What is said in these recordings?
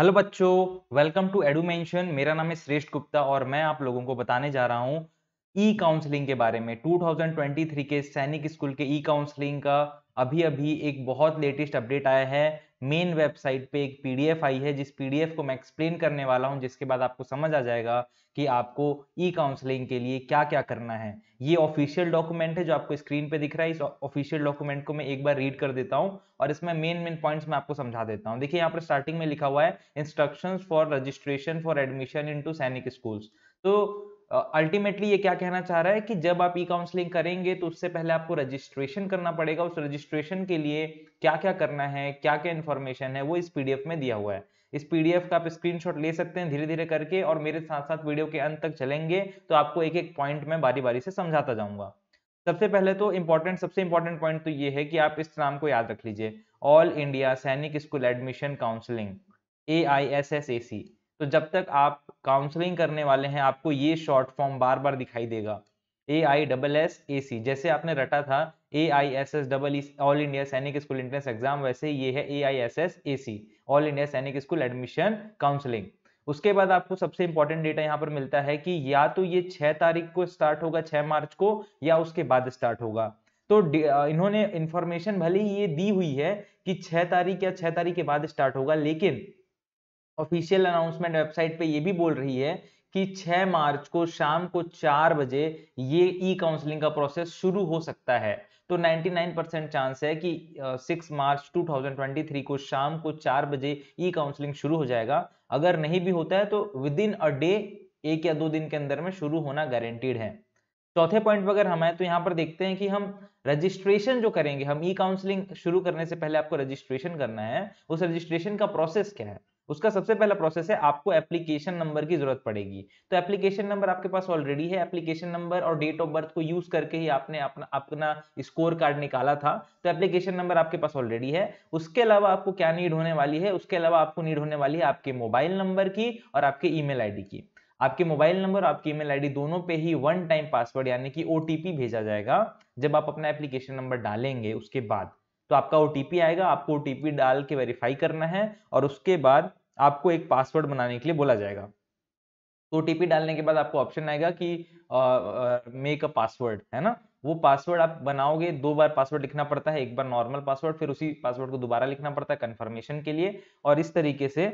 hello बच्चों welcome to एडुमेंशन मेरा नाम है श्रेष्ठ गुप्ता और मैं आप लोगों को बताने जा रहा हूँ ई काउंसलिंग के बारे में 2023 के सैनिक स्कूल के ई काउंसलिंग का अभी अभी एक बहुत लेटेस्ट अपडेट आया है मेन वेबसाइट पे एक पीडीएफ आई है जिस पीडीएफ को मैं एक्सप्लेन करने वाला हूं जिसके बाद आपको समझ आ जाएगा कि आपको ई काउंसलिंग के लिए क्या क्या करना है ये ऑफिशियल डॉक्यूमेंट है जो आपको स्क्रीन पे दिख रहा है इस ऑफिशियल डॉक्यूमेंट को मैं एक बार रीड कर देता हूँ और इसमें मेन मेन पॉइंट्स मैं आपको समझा देता हूँ देखिए यहाँ पर स्टार्टिंग में लिखा हुआ है instruction for registration for admission in Sainik schools तो अल्टीमेटली ये क्या कहना चाह रहा है कि जब आप ई काउंसलिंग करेंगे तो उससे पहले आपको रजिस्ट्रेशन करना पड़ेगा उस रजिस्ट्रेशन के लिए क्या क्या करना है क्या क्या इन्फॉर्मेशन है वो इस पीडीएफ में दिया हुआ है इस पीडीएफ का आप स्क्रीनशॉट ले सकते हैं धीरे धीरे करके और मेरे साथ साथ वीडियो के अंत तक चलेंगे तो आपको एक एक पॉइंट में बारी बारी से समझाता जाऊंगा सबसे पहले तो इम्पोर्टेंट सबसे इम्पोर्टेंट पॉइंट तो ये है कि आप इस नाम को याद रख लीजिए all India Sainik school admission counselling A I S S A C तो जब तक आप काउंसलिंग करने वाले हैं आपको ये शॉर्ट फॉर्म बार बार दिखाई देगा ए आई डबल एस ए सी जैसे आपने रटा था A I S S double all India Sainik school entrance exam वैसे ये है A I S S A C all India Sainik school admission counselling उसके बाद आपको सबसे इंपॉर्टेंट डेटा यहाँ पर मिलता है कि या तो ये छह तारीख को स्टार्ट होगा छह मार्च को या उसके बाद स्टार्ट होगा तो इन्होंने इंफॉर्मेशन भले ही ये दी हुई है कि छह तारीख या छह तारीख के बाद स्टार्ट होगा लेकिन ऑफिशियल अनाउंसमेंट वेबसाइट पे ये भी बोल रही है कि 6 मार्च को शाम को चार बजे ये ई काउंसलिंग का प्रोसेस शुरू हो सकता है तो 99 परसेंट चांस है कि सिक्स मार्च 2023 को शाम को चार बजे ई काउंसलिंग शुरू हो जाएगा अगर नहीं भी होता है तो विद इन अ डे एक या दो दिन के अंदर में शुरू होना गारंटीड है चौथे पॉइंट पर अगर हम आए तो यहाँ पर देखते हैं कि हम रजिस्ट्रेशन जो करेंगे हम ई काउंसलिंग शुरू करने से पहले आपको रजिस्ट्रेशन करना है उस रजिस्ट्रेशन का प्रोसेस क्या है उसका सबसे पहला प्रोसेस है आपको एप्लीकेशन नंबर की जरूरत पड़ेगी तो एप्लीकेशन नंबर आपके पास ऑलरेडी है एप्लीकेशन नंबर और डेट ऑफ बर्थ को यूज करके ही आपने अपना अपना स्कोर कार्ड निकाला था तो एप्लीकेशन नंबर आपके पास ऑलरेडी है उसके अलावा आपको क्या नीड होने वाली है उसके अलावा आपको नीड होने वाली है आपके मोबाइल नंबर की और आपके ई मेल की आपके मोबाइल नंबर आपकी ईमेल आईडी दोनों पे ही वन टाइम पासवर्ड यानी कि ओटीपी भेजा जाएगा जब आप अपना एप्लीकेशन नंबर डालेंगे उसके बाद तो आपका ओटीपी आएगा आपको ओटीपी डाल के वेरीफाई करना है और उसके बाद आपको एक पासवर्ड बनाने के लिए बोला जाएगा तो टीपी डालने के बाद आपको ऑप्शन आएगा कि मेक अ पासवर्ड है ना वो पासवर्ड आप बनाओगे दो बार पासवर्ड लिखना पड़ता है एक बार नॉर्मल पासवर्ड फिर उसी पासवर्ड को दोबारा लिखना पड़ता है कंफर्मेशन के लिए और इस तरीके से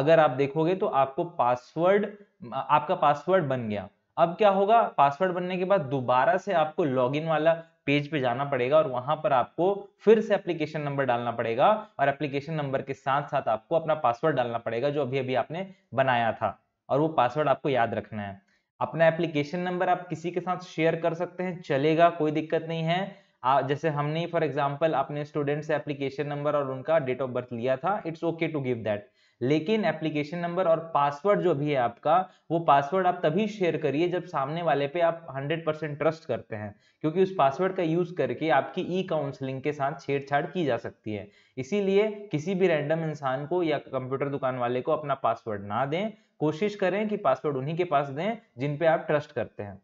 अगर आप देखोगे तो आपको पासवर्ड आपका पासवर्ड बन गया अब क्या होगा पासवर्ड बनने के बाद दोबारा से आपको लॉगिन वाला पेज पे जाना पड़ेगा और वहां पर आपको फिर से एप्लीकेशन नंबर डालना पड़ेगा और एप्लीकेशन नंबर के साथ साथ आपको अपना पासवर्ड डालना पड़ेगा जो अभी अभी आपने बनाया था और वो पासवर्ड आपको याद रखना है अपना एप्लीकेशन नंबर आप किसी के साथ शेयर कर सकते हैं चलेगा कोई दिक्कत नहीं है आ, जैसे हमने फॉर एग्जाम्पल अपने स्टूडेंट से एप्लीकेशन नंबर और उनका डेट ऑफ बर्थ लिया था it's okay to give that लेकिन एप्लीकेशन नंबर और पासवर्ड जो भी है आपका वो पासवर्ड आप तभी शेयर करिए जब सामने वाले पे आप 100% ट्रस्ट करते हैं क्योंकि उस पासवर्ड का यूज करके आपकी ई काउंसलिंग के साथ छेड़छाड़ की जा सकती है इसीलिए किसी भी रैंडम इंसान को या कंप्यूटर दुकान वाले को अपना पासवर्ड ना दें कोशिश करें कि पासवर्ड उन्हीं के पास दें जिन पे आप ट्रस्ट करते हैं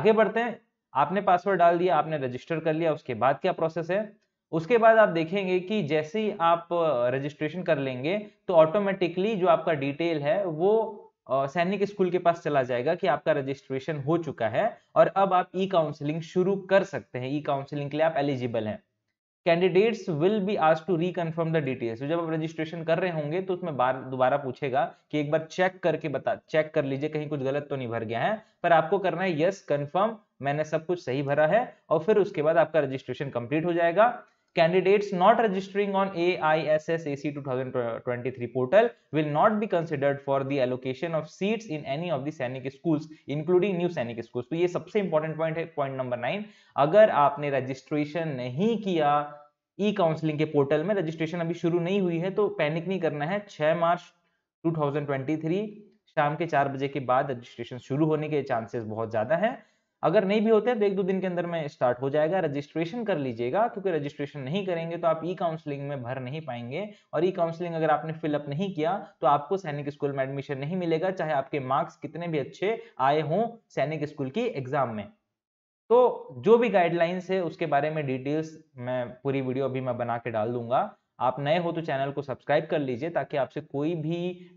आगे बढ़ते हैं आपने पासवर्ड डाल दिया आपने रजिस्टर कर लिया उसके बाद क्या प्रोसेस है उसके बाद आप देखेंगे कि जैसे ही आप रजिस्ट्रेशन कर लेंगे तो ऑटोमेटिकली जो आपका डिटेल है वो सैनिक स्कूल के पास चला जाएगा कि आपका रजिस्ट्रेशन हो चुका है और अब आप ई काउंसलिंग शुरू कर सकते हैं ई काउंसलिंग के लिए आप एलिजिबल हैं कैंडिडेट्स विल बी आज टू रिकनफर्म द डिटेल्स जब आप रजिस्ट्रेशन कर रहे होंगे तो उसमें बार दोबारा पूछेगा कि एक बार चेक करके बता चेक कर लीजिए कहीं कुछ गलत तो नहीं भर गया है पर आपको करना है यस कंफर्म मैंने सब कुछ सही भरा है और फिर उसके बाद आपका रजिस्ट्रेशन कंप्लीट हो जाएगा candidates not registering on AISS AC 2023 portal will not be considered for the allocation of seats in any of the सैनिक schools including new सैनिक schools तो ये सबसे important point है point number नाइन अगर आपने registration नहीं किया ई e काउंसलिंग के पोर्टल में रजिस्ट्रेशन अभी शुरू नहीं हुई है तो पैनिक नहीं करना है 6 मार्च 2023 शाम के चार बजे के बाद रजिस्ट्रेशन शुरू होने के चांसेस बहुत ज़्यादा हैं अगर नहीं भी होते हैं तो एक दो दिन के अंदर में स्टार्ट हो जाएगा रजिस्ट्रेशन कर लीजिएगा क्योंकि रजिस्ट्रेशन नहीं करेंगे तो आप ई काउंसलिंग में भर नहीं पाएंगे और ई काउंसलिंग अगर आपने फिलअप नहीं किया तो आपको सैनिक स्कूल में एडमिशन नहीं मिलेगा चाहे आपके मार्क्स कितने भी अच्छे आए हों सैनिक स्कूल की एग्जाम में तो जो भी गाइडलाइंस है उसके बारे में डिटेल्स मैं पूरी वीडियो अभी मैं बना के डाल दूंगा आप नए हो तो चैनल को सब्सक्राइब कर लीजिए ताकि आपसे कोई भी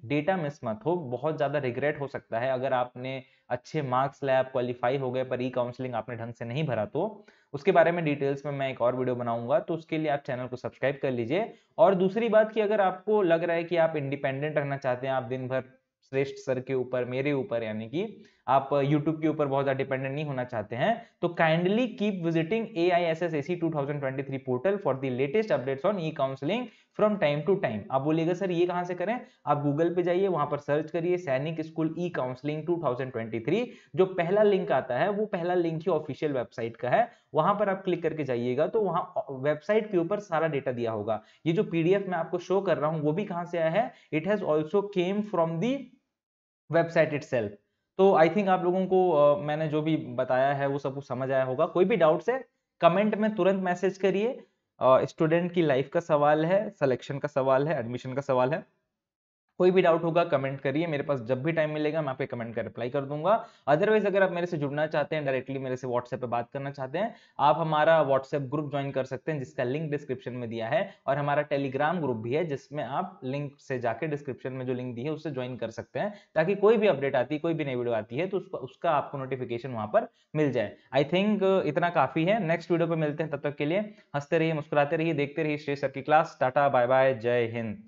डेटा मिस मत हो बहुत ज़्यादा रिग्रेट हो सकता है अगर आपने अच्छे मार्क्स लाए आप क्वालिफाई हो गए पर ई काउंसलिंग आपने ढंग से नहीं भरा तो उसके बारे में डिटेल्स में मैं एक और वीडियो बनाऊंगा तो उसके लिए आप चैनल को सब्सक्राइब कर लीजिए और दूसरी बात की अगर आपको लग रहा है कि आप इंडिपेंडेंट रहना चाहते हैं आप दिन भर श्रेष्ठ सर के ऊपर मेरे ऊपर यानी कि आप YouTube के ऊपर बहुत ज्यादा डिपेंडेंट नहीं होना चाहते हैं तो kindly keep visiting A I S S A C two thousand twenty three portal for the latest updates on e counselling from time to time आप बोलिएगा सर ये कहां से करें आप गूगल पे जाइए वहां पर सर्च करिए सैनिक स्कूल ई काउंसलिंग 2023 जो पहला लिंक आता है वो पहला लिंक ही ऑफिशियल वेबसाइट का है वहां पर आप क्लिक करके जाइएगा तो वहां वेबसाइट के ऊपर सारा डेटा दिया होगा ये जो पीडीएफ मैं आपको शो कर रहा हूँ वो भी कहां से आया है it has also came from the website it तो आई थिंक आप लोगों को uh, मैंने जो भी बताया है वो सब कुछ समझ आया होगा कोई भी डाउट्स है कमेंट में तुरंत मैसेज करिए स्टूडेंट uh, की लाइफ का सवाल है सिलेक्शन का सवाल है एडमिशन का सवाल है कोई भी डाउट होगा कमेंट करिए मेरे पास जब भी टाइम मिलेगा मैं आपके कमेंट का रिप्लाई कर दूंगा अदरवाइज अगर आप मेरे से जुड़ना चाहते हैं डायरेक्टली मेरे से व्हाट्सएप पे बात करना चाहते हैं आप हमारा व्हाट्सएप ग्रुप ज्वाइन कर सकते हैं जिसका लिंक डिस्क्रिप्शन में दिया है और हमारा टेलीग्राम ग्रुप भी है जिसमें आप लिंक से जाकर डिस्क्रिप्शन में जो लिंक दी है उससे ज्वाइन कर सकते हैं ताकि कोई भी अपडेट आती है कोई भी नई वीडियो आती है तो उसका उसका आपको नोटिफिकेशन वहां पर मिल जाए आई थिंक इतना काफी है नेक्स्ट वीडियो पर मिलते हैं तब तक के लिए हंसते रहिए मुस्कुराते रहिए देखते रहिए श्रेय सर की क्लास टाटा बाय बाय जय हिंद